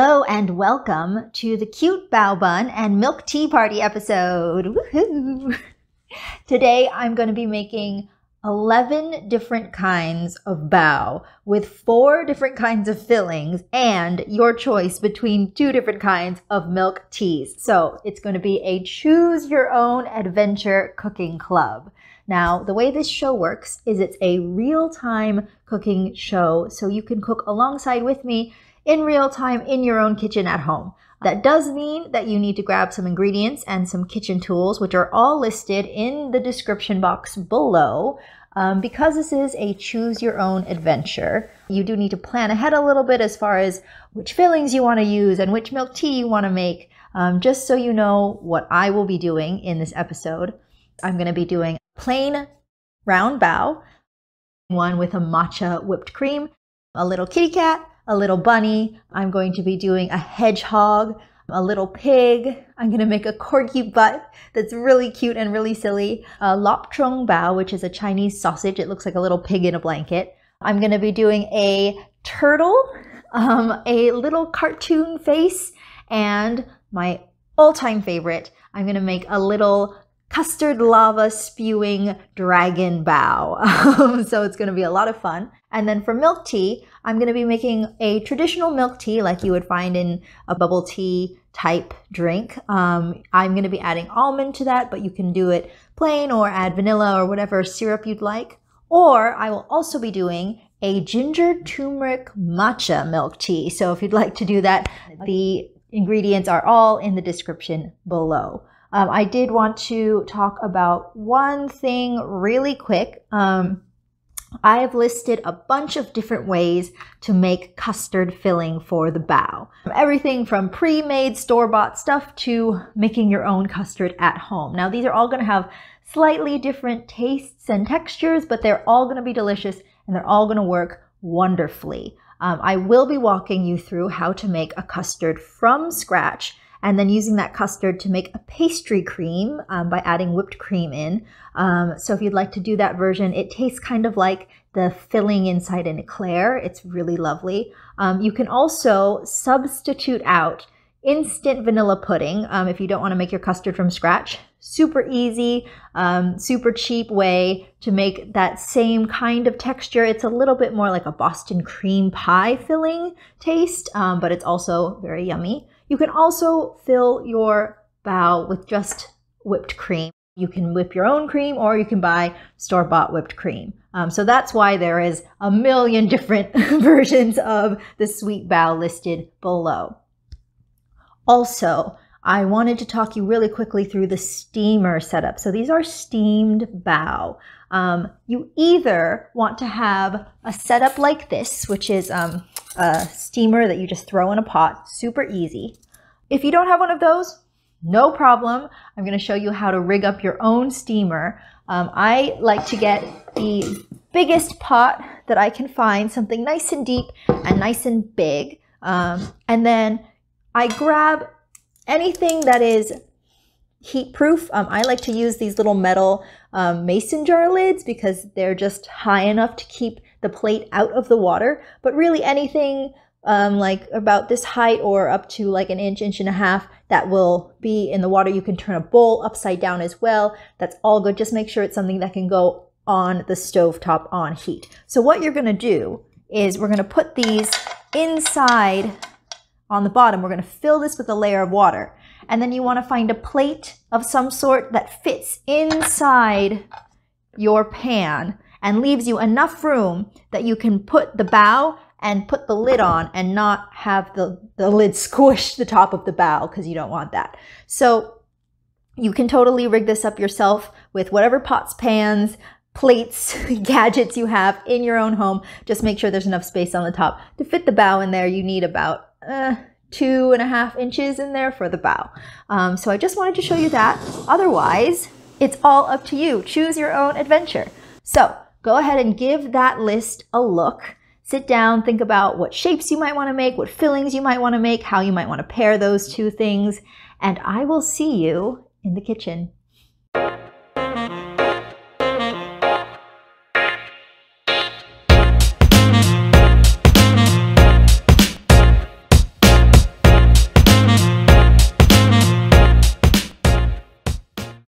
Hello and welcome to the cute Bao Bun and Milk Tea Party episode. Woohoo! Today I'm going to be making 11 different kinds of bao with four different kinds of fillings and your choice between two different kinds of milk teas. So it's going to be a choose your own adventure cooking club. Now, the way this show works is it's a real time cooking show, so you can cook alongside with me in real time in your own kitchen at home. That does mean that you need to grab some ingredients and some kitchen tools, which are all listed in the description box below. Um, because this is a choose your own adventure, you do need to plan ahead a little bit as far as which fillings you want to use and which milk tea you want to make, um, just so you know what I will be doing in this episode. I'm going to be doing plain round bao, one with a matcha whipped cream, a little kitty cat, a little bunny. I'm going to be doing a hedgehog, a little pig. I'm going to make a corky butt that's really cute and really silly. A lop chung bao, which is a Chinese sausage. It looks like a little pig in a blanket. I'm going to be doing a turtle, um, a little cartoon face, and my all-time favorite, I'm going to make a little custard lava spewing dragon bow. so it's going to be a lot of fun. And then for milk tea, I'm going to be making a traditional milk tea like you would find in a bubble tea type drink. Um, I'm going to be adding almond to that, but you can do it plain or add vanilla or whatever syrup you'd like. Or I will also be doing a ginger turmeric matcha milk tea. So if you'd like to do that, the ingredients are all in the description below. Um, I did want to talk about one thing really quick. Um, I have listed a bunch of different ways to make custard filling for the bow. Everything from pre-made store-bought stuff to making your own custard at home. Now these are all going to have slightly different tastes and textures, but they're all going to be delicious and they're all going to work wonderfully. Um, I will be walking you through how to make a custard from scratch and then using that custard to make a pastry cream um, by adding whipped cream in. Um, so if you'd like to do that version, it tastes kind of like the filling inside an eclair. It's really lovely. Um, you can also substitute out instant vanilla pudding um, if you don't want to make your custard from scratch. Super easy, um, super cheap way to make that same kind of texture. It's a little bit more like a Boston cream pie filling taste, um, but it's also very yummy. You can also fill your bow with just whipped cream. You can whip your own cream or you can buy store bought whipped cream. Um, so that's why there is a million different versions of the sweet bow listed below. Also, I wanted to talk you really quickly through the steamer setup. So these are steamed bow. Um, you either want to have a setup like this, which is um, a steamer that you just throw in a pot, super easy. If you don't have one of those, no problem. I'm going to show you how to rig up your own steamer. Um, I like to get the biggest pot that I can find, something nice and deep and nice and big. Um, and then I grab anything that is heat proof. Um, I like to use these little metal um, mason jar lids because they're just high enough to keep the plate out of the water. But really anything um, like about this height or up to like an inch, inch and a half that will be in the water. You can turn a bowl upside down as well. That's all good. Just make sure it's something that can go on the stove top on heat. So what you're gonna do is we're gonna put these inside on the bottom. We're gonna fill this with a layer of water. And then you want to find a plate of some sort that fits inside your pan and leaves you enough room that you can put the bow and put the lid on and not have the, the lid squish the top of the bow because you don't want that. So you can totally rig this up yourself with whatever pots, pans, plates, gadgets you have in your own home. Just make sure there's enough space on the top to fit the bow in there. You need about, uh, two and a half inches in there for the bow. Um, so I just wanted to show you that. Otherwise, it's all up to you. Choose your own adventure. So go ahead and give that list a look. Sit down, think about what shapes you might want to make, what fillings you might want to make, how you might want to pair those two things, and I will see you in the kitchen.